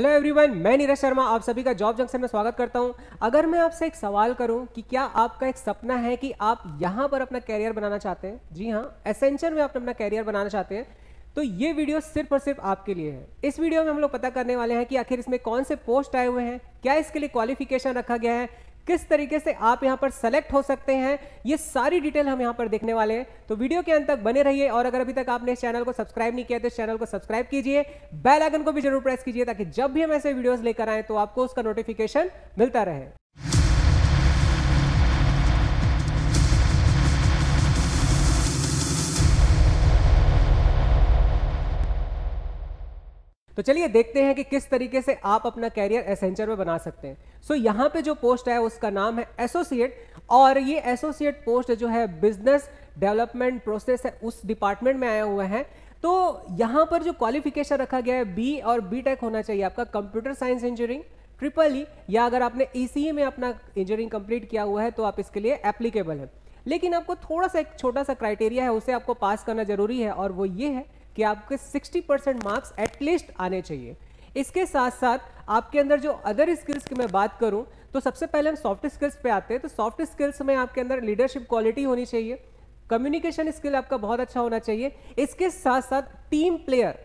hello everyone मैं नीरज शर्मा आप सभी का जॉब जंक्शन में स्वागत करता हूं अगर मैं आपसे एक सवाल करूं कि क्या आपका एक सपना है कि आप यहां पर अपना कैरियर बनाना चाहते हैं जी हां एसेंचर में आप अपना कैरियर बनाना चाहते हैं तो ये वीडियो सिर्फ और सिर्फ आपके लिए है इस वीडियो में हम लोग पता करने वाले हैं कि आखिर इसमें कौन से पोस्ट आए हुए हैं क्या इसके लिए क्वालिफिकेशन रखा गया है किस तरीके से आप यहां पर सेलेक्ट हो सकते हैं ये सारी डिटेल हम यहां पर देखने वाले हैं तो वीडियो के अंत तक बने रहिए और अगर अभी तक आपने इस चैनल को सब्सक्राइब नहीं किया तो इस चैनल को सब्सक्राइब कीजिए बेल आइकन को भी जरूर प्रेस कीजिए ताकि जब भी हम ऐसे वीडियोस लेकर आए तो आपको उसका नोटिफिकेशन मिलता रहे तो चलिए देखते हैं कि किस तरीके से आप अपना कैरियर एसेंचर में बना सकते हैं सो so, यहाँ पे जो पोस्ट है उसका नाम है एसोसिएट और ये एसोसिएट पोस्ट जो है बिजनेस डेवलपमेंट प्रोसेस है उस डिपार्टमेंट में आया हुआ है तो यहाँ पर जो क्वालिफिकेशन रखा गया है बी और बी टेक होना चाहिए आपका computer science engineering triple E या अगर आपने ई e e में अपना इंजीनियरिंग कंप्लीट किया हुआ है तो आप इसके लिए एप्लीकेबल है लेकिन आपको थोड़ा सा एक छोटा सा क्राइटेरिया है उसे आपको पास करना जरूरी है और वो ये है कि आपके 60 परसेंट मार्क्स एटलीस्ट आने चाहिए इसके साथ साथ आपके अंदर जो अदर स्किल्स की मैं बात करूं तो सबसे पहले हम सॉफ्ट स्किल्स पे आते हैं तो सॉफ्ट स्किल्स में आपके अंदर लीडरशिप क्वालिटी होनी चाहिए कम्युनिकेशन स्किल आपका बहुत अच्छा होना चाहिए इसके साथ साथ टीम प्लेयर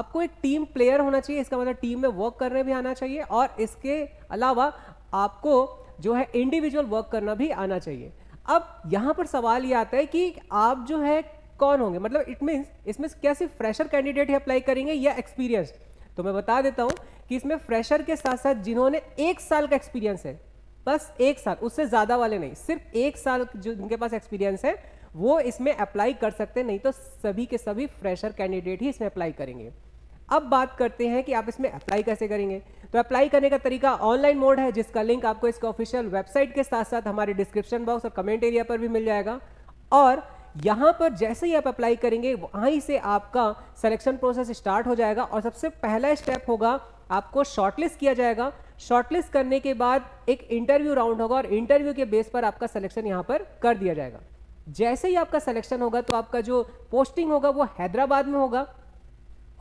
आपको एक टीम प्लेयर होना चाहिए इसका मतलब टीम में वर्क करने भी आना चाहिए और इसके अलावा आपको जो है इंडिविजुअल वर्क करना भी आना चाहिए अब यहां पर सवाल ये आता है कि आप जो है कौन होंगे मतलब इट मीन्स इसमें कैसे फ्रेशर कैंडिडेट ही अप्लाई करेंगे या एक्सपीरियंस तो मैं बता देता हूँ कि इसमें फ्रेशर के साथ साथ जिन्होंने एक साल का एक्सपीरियंस है बस एक साल उससे ज़्यादा वाले नहीं सिर्फ एक साल जो जिनके पास एक्सपीरियंस है वो इसमें अप्लाई कर सकते हैं नहीं तो सभी के सभी फ्रेशर कैंडिडेट ही इसमें अप्लाई करेंगे अब बात करते हैं कि आप इसमें अप्लाई कैसे करेंगे तो अप्लाई करने का तरीका ऑनलाइन मोड है जिसका लिंक आपको इसके ऑफिशियल वेबसाइट के साथ साथ हमारे डिस्क्रिप्शन बॉक्स और कमेंट एरिया पर भी मिल जाएगा और यहाँ पर जैसे ही आप अप्लाई करेंगे वहीं से आपका सिलेक्शन प्रोसेस स्टार्ट हो जाएगा और सबसे पहला स्टेप होगा आपको शॉर्टलिस्ट किया जाएगा शॉर्टलिस्ट करने के बाद एक इंटरव्यू राउंड होगा और इंटरव्यू के बेस पर आपका सिलेक्शन यहाँ पर कर दिया जाएगा जैसे ही आपका सिलेक्शन होगा तो आपका जो पोस्टिंग होगा वो हैदराबाद में होगा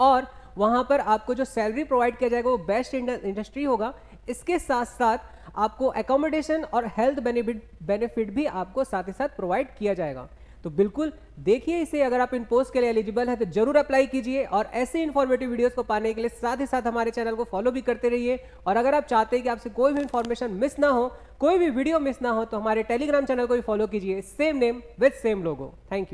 और वहाँ पर आपको जो सैलरी प्रोवाइड किया जाएगा वो बेस्ट इंडस्ट्री होगा इसके साथ साथ आपको एकोमोडेशन और हेल्थ बेनिफिट बेनिफिट भी आपको साथ ही साथ प्रोवाइड किया जाएगा तो बिल्कुल देखिए इसे अगर आप इन पोस्ट के लिए एलिजिबल है तो जरूर अप्लाई कीजिए और ऐसे इन्फॉर्मेटिव वीडियोस को पाने के लिए साथ ही साथ हमारे चैनल को फॉलो भी करते रहिए और अगर आप चाहते हैं कि आपसे कोई भी इन्फॉर्मेशन मिस ना हो कोई भी वीडियो मिस ना हो तो हमारे टेलीग्राम चैनल को भी फॉलो कीजिए same name with same logo thank you